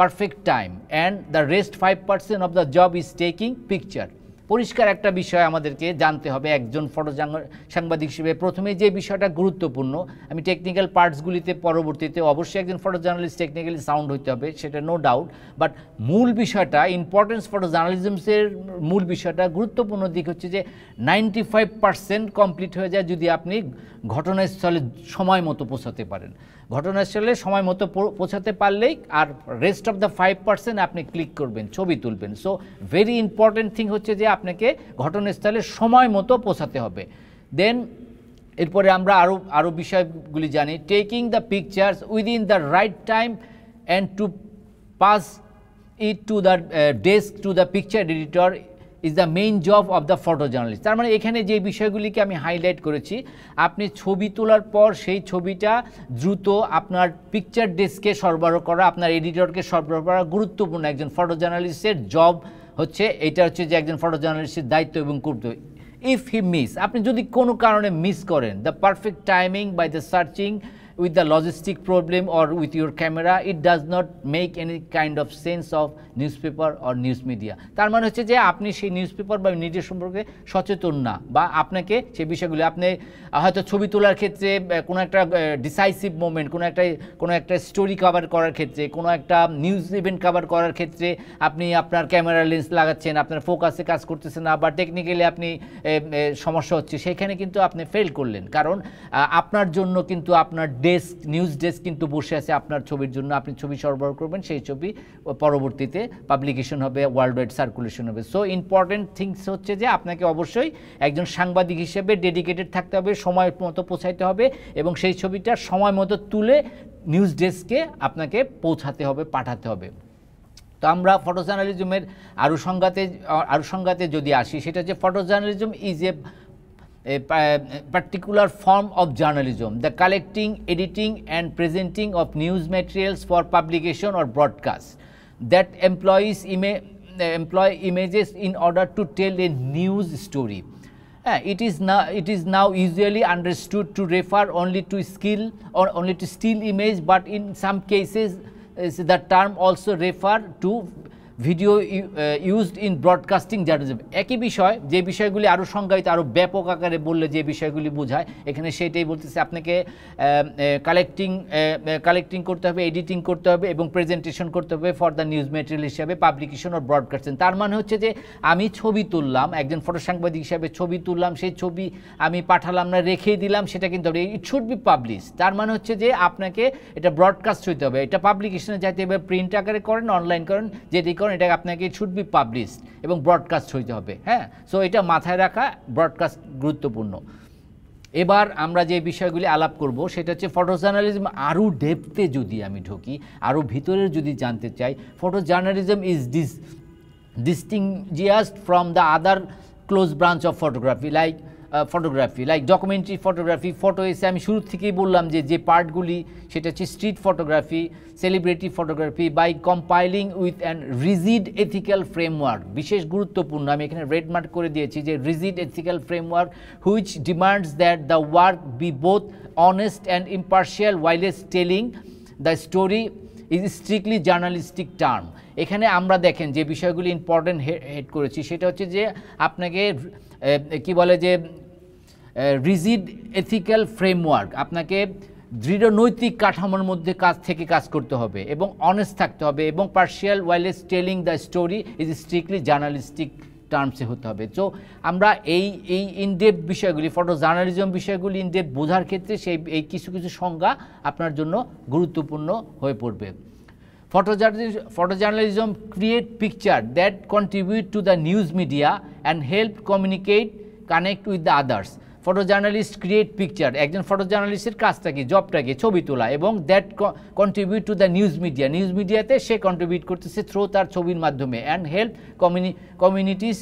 perfect time and the rest five percent of the job is taking picture পরিষ্কার একটা বিষয় আমাদেরকে জানতে হবে একজন photo সাংবাদিক হিসেবে প্রথমে যে বিষয়টা গুরুত্বপূর্ণ আমি টেকনিক্যাল পার্টসগুলিতে পরবর্তীতে অবশ্যই একজন ফটো জার্নালিস্ট টেকনিক্যালি সাউন্ড হইতে হবে সেটা নো ডাউট বাট মূল বিষয়টা ইম্পর্টেন্স ফটো জার্নালিজমসের মূল বিষয়টা গুরুত্বপূর্ণ দিক হচ্ছে যে নাইনটি ফাইভ পার্সেন্ট কমপ্লিট হয়ে যায় যদি আপনি ঘটনাস্থলে সময় মতো পৌঁছাতে পারেন ঘটনাস্থলে সময় মতো পৌঁছাতে পারলেই আর rest of the five percent আপনি ক্লিক করবেন ছবি তুলবেন সো ভেরি ইম্পর্টেন্ট থিং হচ্ছে যে আপনাকে ঘটনাস্থলে সময় মতো পৌঁছাতে হবে দেন এরপরে আমরা আরও আরও বিষয়গুলি জানি taking the pictures within the right time and to pass it to the desk to the picture editor is the main job of the photo journalist তার মানে এখানে যে বিষয়গুলিকে আমি হাইলাইট করেছি আপনি ছবি তোলার পর সেই ছবিটা দ্রুত আপনার পিকচার ডেস্কে সরবরাহ করা আপনার এডিটরকে সরবরাহ করা গুরুত্বপূর্ণ একজন ফটো জার্নালিস্টের জব হচ্ছে এটা হচ্ছে যে একজন ফটো জার্নালিস্টের দায়িত্ব এবং কর্তব্য ইফ হি মিস আপনি যদি কোনো কারণে মিস করেন the perfect timing by the searching with the logistic problem or with your camera it does not make any kind of sense of newspaper or news media তার মানে হচ্ছে যে আপনি সেই নিউজপেপার বা মিডিয়া সম্পর্কে সচেতন না বা আপনাকে সেই বিষয়গুলি আপনি হয়তো ছবি তোলার ক্ষেত্রে কোনো একটা ডিসাইসিভ মোমেন্ট কোনো একটা কোনো একটা স্টোরি কভার করার ক্ষেত্রে কোনো একটা নিউজ ইভেন্ট কভার করার ক্ষেত্রে আপনি আপনার ক্যামেরা লেন্স লাগাচ্ছেন আপনার ফোকাসে কাজ করতেছে না বা টেকনিক্যালি আপনি সমস্যা হচ্ছে সেখানে কিন্তু আপনি ফেল করলেন কারণ আপনার জন্য কিন্তু আপনার ডেস্ক নিউজ ডেস্ক কিন্তু বসে আছে আপনার ছবির জন্য আপনি ছবি সরবরাহ করবেন সেই ছবি পরবর্তীতে পাবলিকেশন হবে ওয়ার্ল্ড ওয়াইড সার্কুলেশন হবে সো ইম্পর্টেন্ট থিংস হচ্ছে যে আপনাকে অবশ্যই একজন সাংবাদিক হিসেবে ডেডিকেটেড থাকতে হবে সময় মতো পৌঁছাইতে হবে এবং সেই ছবিটা সময় মতো তুলে নিউজ ডেস্কে আপনাকে পৌঁছাতে হবে পাঠাতে হবে তো আমরা ফটো জার্নালিজমের আরও সংজ্ঞাতে আরও সংজ্ঞাতে যদি আসি সেটা যে photo journalism is a a, particular form of journalism, the collecting, editing and presenting of news materials for publication or broadcast that employs ima employ images in order to tell a news story. Uh, it is now it is now usually understood to refer only to skill or only to still image, but in some cases the term also refer to video used in broadcasting journalism একই বিষয় যে বিষয়গুলি আরও সংজ্ঞায়িত আরও ব্যাপক আকারে বললে যে বিষয়গুলি বোঝায় এখানে সেটাই বলতেছে আপনাকে collecting uh, collecting uh, uh, করতে হবে এডিটিং করতে হবে এবং প্রেজেন্টেশন করতে হবে ফর দ্য নিউজ মেটেরিয়াল হিসাবে পাবলিকেশন ও ব্রডকাস্টিং তার মানে হচ্ছে যে আমি ছবি তুললাম একজন ফটো সাংবাদিক হিসাবে ছবি তুললাম সেই ছবি আমি পাঠালাম না রেখে দিলাম সেটা কিন্তু ইট শুড বি পাবলিশ তার মানে হচ্ছে যে আপনাকে এটা ব্রডকাস্ট হইতে হবে এটা পাবলিকেশনে যাইতে হবে প্রিন্ট আকারে করেন অনলাইন করেন যেটি করেন কারণ এটা আপনাকে শুড বি পাবলিশড এবং ব্রডকাস্ট হইতে হবে হ্যাঁ সো এটা মাথায় রাখা ব্রডকাস্ট গুরুত্বপূর্ণ এবার আমরা যে বিষয়গুলি আলাপ করব সেটা হচ্ছে ফটো জার্নালিজম আরও ডেপতে যদি আমি ঢুকি আরও ভিতরে যদি জানতে চাই photo journalism is dis distinguishes from the other close branch of photography like photography like documentary photography photo essay আমি শুরু থেকেই বললাম যে যে পার্টগুলি সেটা হচ্ছে street photography celebrity photography by compiling with and rigid ethical framework বিশেষ গুরুত্বপূর্ণ আমি এখানে রেড মার্ক করে দিয়েছি যে rigid ethical framework which demands that the work be both honest and impartial whilst telling the story is strictly journalistic term এখানে আমরা দেখেন যে বিষয়গুলি ইম্পর্টেন্ট হেড করেছি সেটা হচ্ছে যে আপনাকে কি বলে যে রিজিড এথিক্যাল ফ্রেমওয়ার্ক আপনাকে দৃঢ় নৈতিক কাঠামোর মধ্যে কাজ থেকে কাজ করতে হবে এবং অনেস্ট থাকতে হবে এবং partial whilst telling the story is strictly journalistic টার্মসে হতে হবে তো আমরা এই এই ইনডেপ বিষয়গুলি ফটো জার্নালিজম বিষয়গুলি ইনডেপ বোঝার ক্ষেত্রে সেই এই কিছু কিছু সংজ্ঞা আপনার জন্য গুরুত্বপূর্ণ হয়ে পড়বে Photojournalism create picture that contribute to the news media and help communicate, connect with the others. Photojournalist create picture একজন ফটোজার্নালিস্টের কাজটা কি জবটা কি ছবি তোলা এবং that contribute to the news media news মিডিয়াতে সে কন্ট্রিবিউট করতেছে থ্রো তার ছবির মাধ্যমে and help communi communities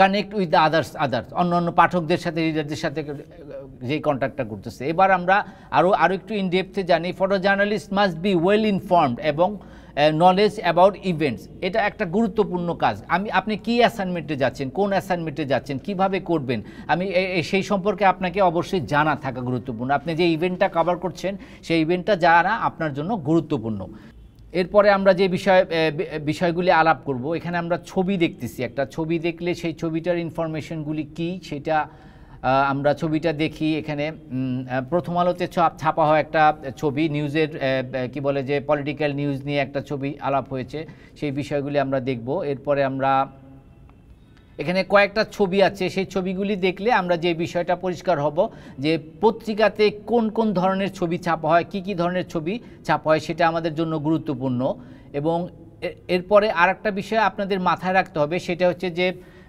connect with the others others অন্য অন্য পাঠকদের সাথে রিডারদের সাথে যেই কন্ট্যাক্টটা করতেছে এবার আমরা আরও আরও একটু ইনডেপথে জানি photo journalist must be well informed এবং নলেজ অ্যাবাউট ইভেন্টস এটা একটা গুরুত্বপূর্ণ কাজ আমি আপনি কি অ্যাসাইনমেন্টে যাচ্ছেন কোন অ্যাসাইনমেন্টে যাচ্ছেন কিভাবে করবেন আমি সেই সম্পর্কে আপনাকে অবশ্যই জানা থাকা গুরুত্বপূর্ণ আপনি যে ইভেন্টটা কভার করছেন সেই ইভেন্টটা জানা আপনার জন্য গুরুত্বপূর্ণ এরপরে আমরা যে বিষয় বিষয়গুলি আলাপ করব এখানে আমরা ছবি দেখতেছি একটা ছবি দেখলে সেই ছবিটার ইনফরমেশনগুলি কি সেটা আমরা ছবিটা দেখি এখানে প্রথম আলোতে ছাপা হয় একটা ছবি নিউজের কি বলে যে পলিটিক্যাল নিউজ নিয়ে একটা ছবি আলাপ হয়েছে সেই বিষয়গুলি আমরা দেখব এরপরে আমরা এখানে কয়েকটা ছবি আছে সেই ছবিগুলি দেখলে আমরা যে বিষয়টা পরিষ্কার হব যে পত্রিকাতে কোন কোন ধরনের ছবি ছাপা হয় কি কি ধরনের ছবি ছাপা হয় সেটা আমাদের জন্য গুরুত্বপূর্ণ এবং এরপরে আর একটা বিষয় আপনাদের মাথায় রাখতে হবে সেটা হচ্ছে যে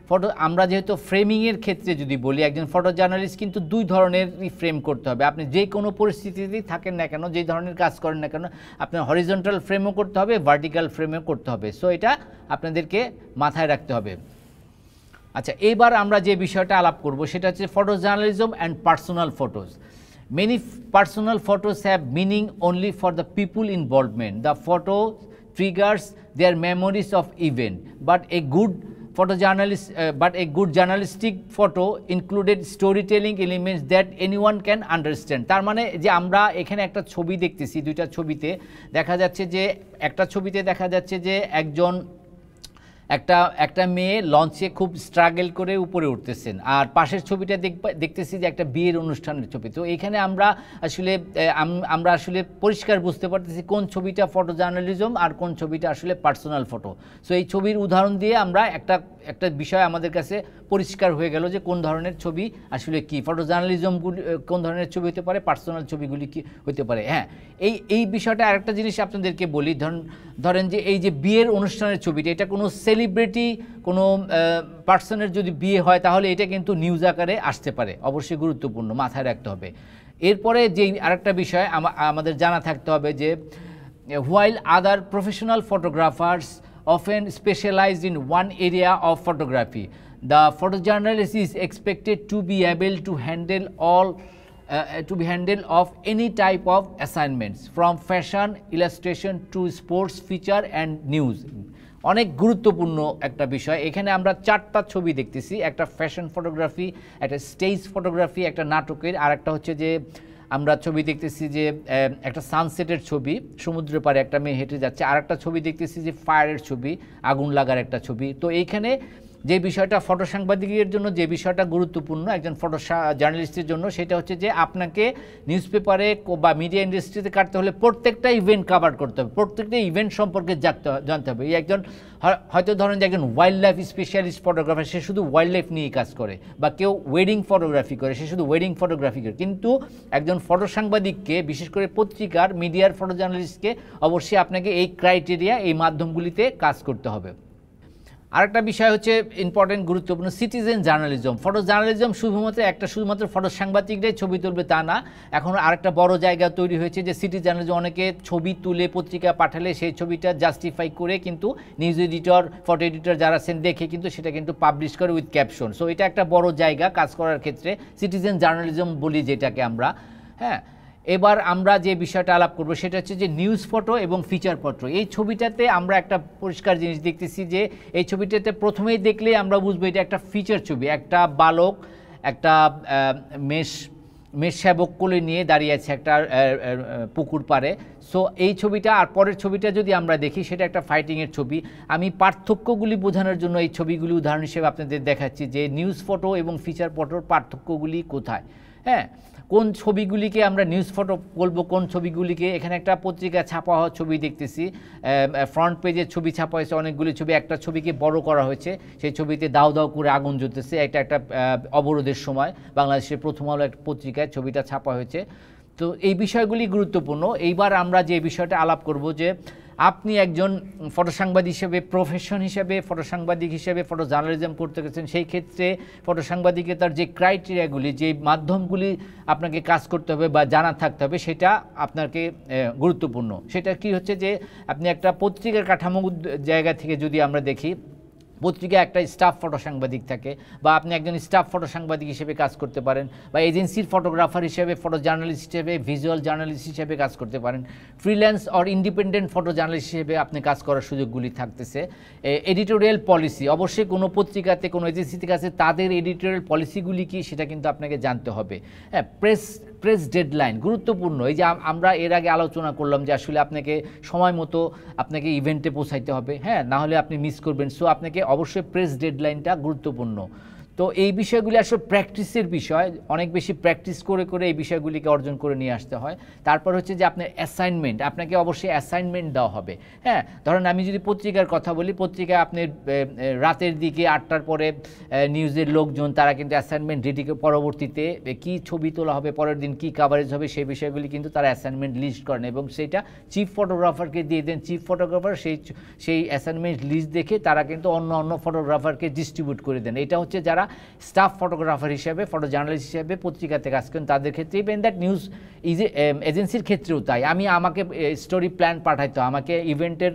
ফটো আমরা যেহেতু ফ্রেমিংয়ের ক্ষেত্রে যদি বলি একজন ফটো জার্নালিস্ট কিন্তু দুই ধরনের ফ্রেম করতে হবে আপনি যে কোনো পরিস্থিতিতেই থাকেন না কেন যে ধরনের কাজ করেন না কেন আপনার হরিজন্টাল ফ্রেমও করতে হবে ভার্টিক্যাল ফ্রেমও করতে হবে সো এটা আপনাদেরকে মাথায় রাখতে হবে আচ্ছা এবার আমরা যে বিষয়টা আলাপ করব সেটা হচ্ছে photo journalism and personal photos many personal photos have meaning only for the people involvement the photo triggers their memories of event but a good photo but a good journalistic photo included story telling elements that anyone can understand তার মানে যে আমরা এখানে একটা ছবি দেখতেছি দুইটা ছবিতে দেখা যাচ্ছে যে একটা ছবিতে দেখা যাচ্ছে যে একজন একটা একটা মেয়ে লঞ্চে খুব স্ট্রাগল করে উপরে উঠতেছেন আর পাশের ছবিটা দেখতেছি যে একটা বিয়ের অনুষ্ঠানের ছবি তো এখানে আমরা আসলে আমরা আসলে পরিষ্কার বুঝতে পারতেছি কোন ছবিটা ফটো জার্নালিজম আর কোন ছবিটা আসলে পার্সোনাল ফটো সো এই ছবির উদাহরণ দিয়ে আমরা একটা একটা বিষয় আমাদের কাছে পরিষ্কার হয়ে গেল যে কোন ধরনের ছবি আসলে কি ফটো জার্নালিজমগুলি কোন ধরনের ছবি হতে পারে পার্সোনাল ছবিগুলি কি হতে পারে হ্যাঁ এই এই বিষয়টা আরেকটা জিনিস আপনাদেরকে বলি ধরেন ধরেন যে এই যে বিয়ের অনুষ্ঠানের ছবিটা এটা কোনো সেলিব্রিটি কোনো পার্সনের যদি বিয়ে হয় তাহলে এটা কিন্তু নিউজ আকারে আসতে পারে অবশ্যই গুরুত্বপূর্ণ মাথায় রাখতে হবে এরপরে যে আরেকটা বিষয় আমাদের জানা থাকতে হবে যে while other professional photographers often specialized in one area of photography. The photojournalist is expected to be able to handle all uh, to be handled of any type of assignments from fashion, illustration to sports feature and news. অনেক গুরুত্বপূর্ণ একটা বিষয় এখানে আমরা চারটা ছবি দেখতেছি একটা ফ্যাশন ফটোগ্রাফি একটা স্টেজ ফটোগ্রাফি একটা নাটকের আর একটা হচ্ছে যে আমরা ছবি দেখতেছি যে একটা সানসেটের ছবি সমুদ্রের পারে একটা মেয়ে হেঁটে যাচ্ছে আর একটা ছবি দেখতেছি যে ফায়ারের ছবি আগুন লাগার একটা ছবি তো এইখানে যে বিষয়টা ফটো সাংবাদিকের জন্য যে বিষয়টা গুরুত্বপূর্ণ একজন ফটো জার্নালিস্টের জন্য সেটা হচ্ছে যে আপনাকে নিউজ পেপারে বা মিডিয়া ইন্ডাস্ট্রিতে কাটতে হলে প্রত্যেকটা ইভেন্ট কাভার করতে হবে প্রত্যেকটা ইভেন্ট সম্পর্কে জানতে জানতে হবে এই একজন হয়তো ধরেন যে একজন ওয়াইল্ড লাইফ স্পেশালিস্ট ফটোগ্রাফার সে শুধু ওয়াইল্ড লাইফ নিয়ে কাজ করে বা কেউ ওয়েডিং ফটোগ্রাফি করে সে শুধু ওয়েডিং ফটোগ্রাফি করে কিন্তু একজন ফটো সাংবাদিককে বিশেষ করে পত্রিকার মিডিয়ার ফটো জার্নালিস্টকে অবশ্যই আপনাকে এই ক্রাইটেরিয়া এই মাধ্যমগুলিতে কাজ করতে হবে আরেকটা বিষয় হচ্ছে ইম্পর্টেন্ট গুরুত্বপূর্ণ সিটিজেন জার্নালিজম ফটো জার্নালিজম শুধুমাত্র একটা শুধুমাত্র ফটো সাংবাদিকরাই ছবি তুলবে তা না এখন আরেকটা বড় জায়গা তৈরি হয়েছে যে সিটি জার্নালিজম অনেকে ছবি তুলে পত্রিকা পাঠালে সেই ছবিটা জাস্টিফাই করে কিন্তু নিউজ এডিটর ফটো এডিটর যারা আছেন দেখে কিন্তু সেটা কিন্তু পাবলিশ করে উইথ ক্যাপশন সো এটা একটা বড় জায়গা কাজ করার ক্ষেত্রে সিটিজেন জার্নালিজম বলি যেটাকে আমরা হ্যাঁ এবার আমরা যে বিষয়টা আলাপ করবো সেটা হচ্ছে যে নিউজ ফটো এবং ফিচার ফটো এই ছবিটাতে আমরা একটা পরিষ্কার জিনিস দেখতেছি যে এই ছবিটাতে প্রথমেই দেখলে আমরা বুঝবো এটা একটা ফিচার ছবি একটা বালক একটা মেষ মেষ সেবক কোলে নিয়ে দাঁড়িয়ে আছে একটা পুকুর পাড়ে সো এই ছবিটা আর পরের ছবিটা যদি আমরা দেখি সেটা একটা ফাইটিংয়ের ছবি আমি পার্থক্যগুলি বোঝানোর জন্য এই ছবিগুলি উদাহরণ হিসেবে আপনাদের দেখাচ্ছি যে নিউজ ফটো এবং ফিচার ফটোর পার্থক্যগুলি কোথায় হ্যাঁ কোন ছবিগুলিকে আমরা নিউজ ফটো বলবো কোন ছবিগুলিকে এখানে একটা পত্রিকা ছাপা হওয়া ছবি দেখতেছি ফ্রন্ট পেজে ছবি ছাপা হয়েছে অনেকগুলি ছবি একটা ছবিকে বড় করা হয়েছে সেই ছবিতে দাও দাও করে আগুন জ্বলতেছে এটা একটা অবরোধের সময় বাংলাদেশের প্রথম আলো একটা পত্রিকায় ছবিটা ছাপা হয়েছে তো এই বিষয়গুলি গুরুত্বপূর্ণ এইবার আমরা যে বিষয়টা আলাপ করব যে আপনি একজন ফটোসাংবাদিক হিসেবে প্রফেশন হিসেবে ফটোসাংবাদিক হিসেবে ফটো জার্নালিজম করতে গেছেন সেই ক্ষেত্রে তার যে ক্রাইটেরিয়াগুলি যে মাধ্যমগুলি আপনাকে কাজ করতে হবে বা জানা থাকতে হবে সেটা আপনাকে গুরুত্বপূর্ণ সেটা কি হচ্ছে যে আপনি একটা পত্রিকার কাঠামো জায়গা থেকে যদি আমরা দেখি পত্রিকা একটা স্টাফ ফটো সাংবাদিক থাকে বা আপনি একজন স্টাফ ফটো সাংবাদিক হিসেবে কাজ করতে পারেন বা এজেন্সির ফটোগ্রাফার হিসেবে ফটো জার্নালিস্ট হিসেবে ভিজুয়াল জার্নালিস্ট হিসেবে কাজ করতে পারেন freelance or independent photo journalist হিসেবে আপনি কাজ করার সুযোগগুলি থাকতেছে এডিটোরিয়াল পলিসি অবশ্যই কোনো পত্রিকাতে কোনো এজেন্সিতে কাছে তাদের এডিটোরিয়াল পলিসিগুলি কি সেটা কিন্তু আপনাকে জানতে হবে হ্যাঁ প্রেস প্রেস ডেডলাইন গুরুত্বপূর্ণ এই যে আমরা এর আগে আলোচনা করলাম যে আসলে আপনাকে সময় মতো আপনাকে ইভেন্টে পৌঁছাইতে হবে হ্যাঁ না হলে আপনি মিস করবেন সো আপনাকে অবশ্যই প্রেস ডেডলাইনটা গুরুত্বপূর্ণ তো এই বিষয়গুলি আসলে প্র্যাকটিসের বিষয় অনেক বেশি প্র্যাকটিস করে করে এই বিষয়গুলিকে অর্জন করে নিয়ে আসতে হয় তারপর হচ্ছে যে আপনার অ্যাসাইনমেন্ট আপনাকে অবশ্যই অ্যাসাইনমেন্ট দেওয়া হবে হ্যাঁ ধরেন আমি যদি পত্রিকার কথা বলি পত্রিকায় আপনি রাতের দিকে আটটার পরে নিউজের লোকজন তারা কিন্তু অ্যাসাইনমেন্ট রেডি পরবর্তীতে কি ছবি তোলা হবে পরের দিন কি কাভারেজ হবে সেই বিষয়গুলি কিন্তু তারা অ্যাসাইনমেন্ট লিস্ট করেন এবং সেটা চিফ ফটোগ্রাফারকে দিয়ে দেন চিফ ফটোগ্রাফার সেই সেই অ্যাসাইনমেন্ট লিস্ট দেখে তারা কিন্তু অন্য অন্য ফটোগ্রাফারকে ডিস্ট্রিবিউট করে দেন এটা হচ্ছে যারা স্টাফ ফটোগ্রাফার হিসেবে ফটো জার্নালিস্ট হিসেবে পত্রিকাতে কাজ করেন তাদের ক্ষেত্রে ইভেন দ্যাট নিউজ এজেন্সির um, ক্ষেত্রেও তাই আমি আমাকে স্টোরি প্ল্যান পাঠাইতে আমাকে ইভেন্টের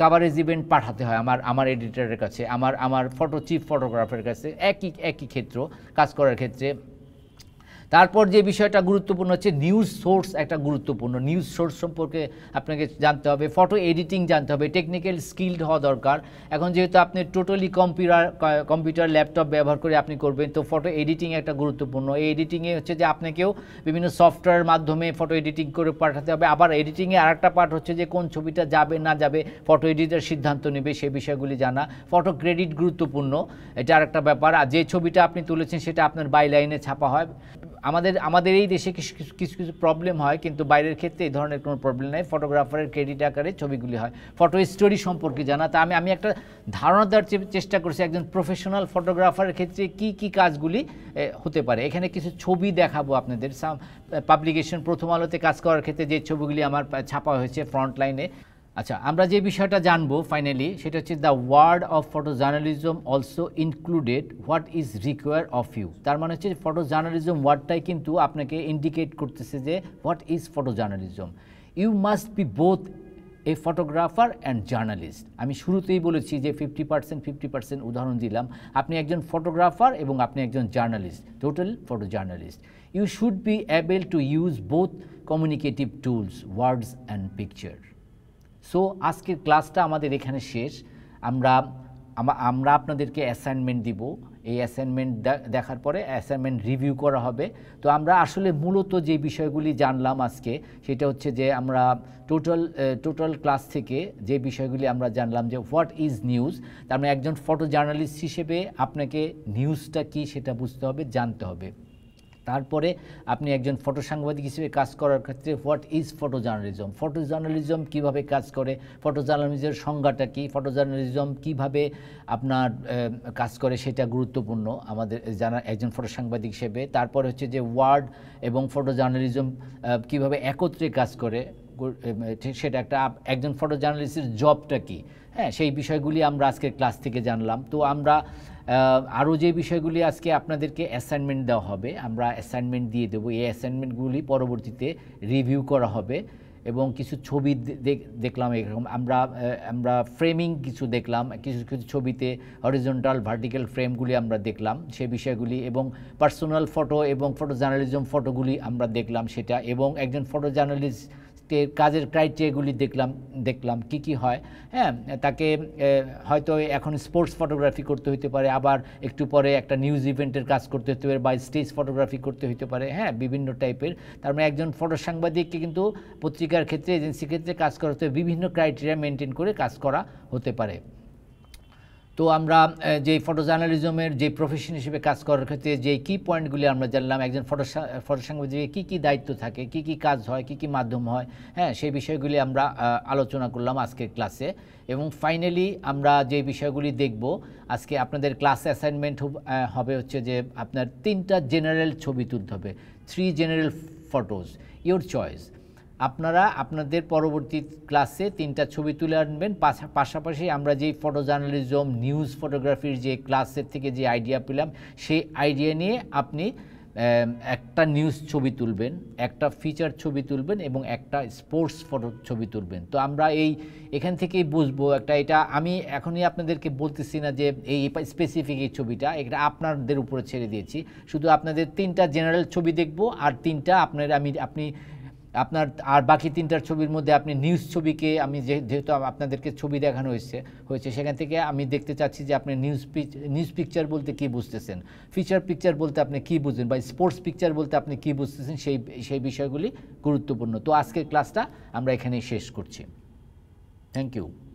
কাভারেজ ইভেন্ট পাঠাতে হয় আমার আমার এডিটারের কাছে আমার আমার ফটো চিফ ফটোগ্রাফারের কাছে একই একই ক্ষেত্র কাজ করার ক্ষেত্রে তারপর যে বিষয়টা গুরুত্বপূর্ণ হচ্ছে নিউজ সোর্স একটা গুরুত্বপূর্ণ নিউজ সোর্স সম্পর্কে আপনাকে জানতে হবে ফটো এডিটিং জানতে হবে টেকনিক্যাল স্কিলড হওয়া দরকার এখন যেহেতু আপনি টোটালি কম্পিউটার কম্পিউটার ল্যাপটপ ব্যবহার করে আপনি করবেন তো ফটো এডিটিং একটা গুরুত্বপূর্ণ এই এডিটিংয়ে হচ্ছে যে আপনাকেও বিভিন্ন সফটওয়্যার মাধ্যমে ফটো এডিটিং করে পাঠাতে হবে আবার এডিটিংয়ে আর একটা পার্ট হচ্ছে যে কোন ছবিটা যাবে না যাবে ফটো এডিটের সিদ্ধান্ত নেবে সে বিষয়গুলি জানা ফটো ক্রেডিট গুরুত্বপূর্ণ এটা আর একটা ব্যাপার আর যে ছবিটা আপনি তুলেছেন সেটা আপনার বাইলাইনে ছাপা হয় আমাদের আমাদের এই দেশে কিছু কিছু প্রবলেম হয় কিন্তু বাইরের ক্ষেত্রে এই ধরনের কোনো প্রবলেম নেই ফটোগ্রাফারের ক্রেডিট আকারে ছবিগুলি হয় ফটো স্টোরি সম্পর্কে জানা তা আমি আমি একটা ধারণা দেওয়ার চেষ্টা করছি একজন প্রফেশনাল ফটোগ্রাফারের ক্ষেত্রে কি কি কাজগুলি হতে পারে এখানে কিছু ছবি দেখাবো আপনাদের সাম পাবলিকেশন প্রথম আলোতে কাজ করার ক্ষেত্রে যে ছবিগুলি আমার ছাপা হয়েছে ফ্রন্ট লাইনে আচ্ছা আমরা যে বিষয়টা জানবো ফাইনালি সেটা হচ্ছে the word of photo journalism also included what is require of you তার মানে হচ্ছে ফটো জার্নালিজম ওয়ার্ডটাই কিন্তু আপনাকে ইন্ডিকেট করতেছে যে what is photo journalism you must be both a photographer and journalist আমি শুরুতেই বলেছি যে ফিফটি পার্সেন্ট ফিফটি পার্সেন্ট উদাহরণ দিলাম আপনি একজন ফটোগ্রাফার এবং আপনি একজন journalist total photo journalist you should be able to use both communicative tools words and picture so আজকের ক্লাসটা আমাদের এখানে শেষ আমরা আমরা আপনাদেরকে অ্যাসাইনমেন্ট দিব এই অ্যাসাইনমেন্ট দেখার পরে অ্যাসাইনমেন্ট রিভিউ করা হবে তো আমরা আসলে মূলত যে বিষয়গুলি জানলাম আজকে সেটা হচ্ছে যে আমরা টোটাল টোটাল ক্লাস থেকে যে বিষয়গুলি আমরা জানলাম যে হোয়াট ইজ নিউজ তার মানে একজন ফটো জার্নালিস্ট হিসেবে আপনাকে নিউজটা কি সেটা বুঝতে হবে জানতে হবে তারপরে আপনি একজন ফটো সাংবাদিক হিসেবে কাজ করার ক্ষেত্রে what is photo journalism photo journalism কীভাবে কাজ করে ফটো জার্নালিজমের সংজ্ঞাটা কী ফটো জার্নালিজম কীভাবে আপনার কাজ করে সেটা গুরুত্বপূর্ণ আমাদের জানা একজন ফটো সাংবাদিক হিসেবে তারপর হচ্ছে যে ওয়ার্ড এবং ফটো জার্নালিজম কীভাবে একত্রে কাজ করে সেটা একটা একজন ফটো জার্নালিস্টের জবটা কী হ্যাঁ সেই বিষয়গুলি আমরা আজকের ক্লাস থেকে জানলাম তো আমরা আরও যে বিষয়গুলি আজকে আপনাদেরকে অ্যাসাইনমেন্ট দেওয়া হবে আমরা অ্যাসাইনমেন্ট দিয়ে দেবো এই অ্যাসাইনমেন্টগুলি পরবর্তীতে রিভিউ করা হবে এবং কিছু ছবি দেখলাম এরকম আমরা আমরা ফ্রেমিং কিছু দেখলাম কিছু কিছু ছবিতে হরিজন্টাল ভার্টিক্যাল ফ্রেমগুলি আমরা দেখলাম সে বিষয়গুলি এবং পার্সোনাল ফটো এবং ফটো জার্নালিজম ফটোগুলি আমরা দেখলাম সেটা এবং একজন ফটো জার্নালিস্ট কাজের ক্রাইটেরিয়াগুলি দেখলাম দেখলাম কি কি হয় হ্যাঁ তাকে হয়তো এখন স্পোর্টস ফটোগ্রাফি করতে হইতে পারে আবার একটু পরে একটা নিউজ ইভেন্টের কাজ করতে হতে পারে বা স্টেজ ফটোগ্রাফি করতে হইতে পারে হ্যাঁ বিভিন্ন টাইপের তার মানে একজন ফটো সাংবাদিককে কিন্তু পত্রিকার ক্ষেত্রে এজেন্সি ক্ষেত্রে কাজ করতে বিভিন্ন ক্রাইটেরিয়া মেনটেন করে কাজ করা হতে পারে তো আমরা যে ফটো জার্নালিজমের যে প্রফেশন হিসেবে কাজ করার ক্ষেত্রে যে কি পয়েন্টগুলি আমরা জানলাম একজন ফটো ফটো সাংবাদিক কী কী দায়িত্ব থাকে কি কি কাজ হয় কি কি মাধ্যম হয় হ্যাঁ সেই বিষয়গুলি আমরা আলোচনা করলাম আজকের ক্লাসে এবং ফাইনালি আমরা যে বিষয়গুলি দেখব আজকে আপনাদের ক্লাস অ্যাসাইনমেন্ট হবে হচ্ছে যে আপনার তিনটা জেনারেল ছবি তুলতে হবে three general photos your choice আপনারা আপনাদের পরবর্তী ক্লাসে তিনটা ছবি তুলে আনবেন পাশাপাশি আমরা যেই ফটো জার্নালিজম নিউজ ফটোগ্রাফির যে ক্লাসের থেকে যে আইডিয়া পেলাম সেই আইডিয়া নিয়ে আপনি একটা নিউজ ছবি তুলবেন একটা ফিচার ছবি তুলবেন এবং একটা স্পোর্টস ফটো ছবি তুলবেন তো আমরা এই এখান থেকেই বুঝবো একটা এটা আমি এখনই আপনাদেরকে বলতেছি না যে এই স্পেসিফিক এই ছবিটা এটা আপনাদের উপরে ছেড়ে দিয়েছি শুধু আপনাদের তিনটা জেনারেল ছবি দেখব আর তিনটা আপনার আমি আপনি আপনার আর বাকি তিনটার ছবির মধ্যে আপনি নিউজ ছবিকে আমি যেহেতু আপনাদেরকে ছবি দেখানো হয়েছে হয়েছে সেখান থেকে আমি দেখতে চাচ্ছি যে আপনি নিউজ নিউজ পিকচার বলতে কি বুঝতেছেন ফিচার পিকচার বলতে আপনি কি বুঝেন বা স্পোর্টস পিকচার বলতে আপনি কি বুঝতেছেন সেই সেই বিষয়গুলি গুরুত্বপূর্ণ তো আজকের ক্লাসটা আমরা এখানেই শেষ করছি থ্যাংক ইউ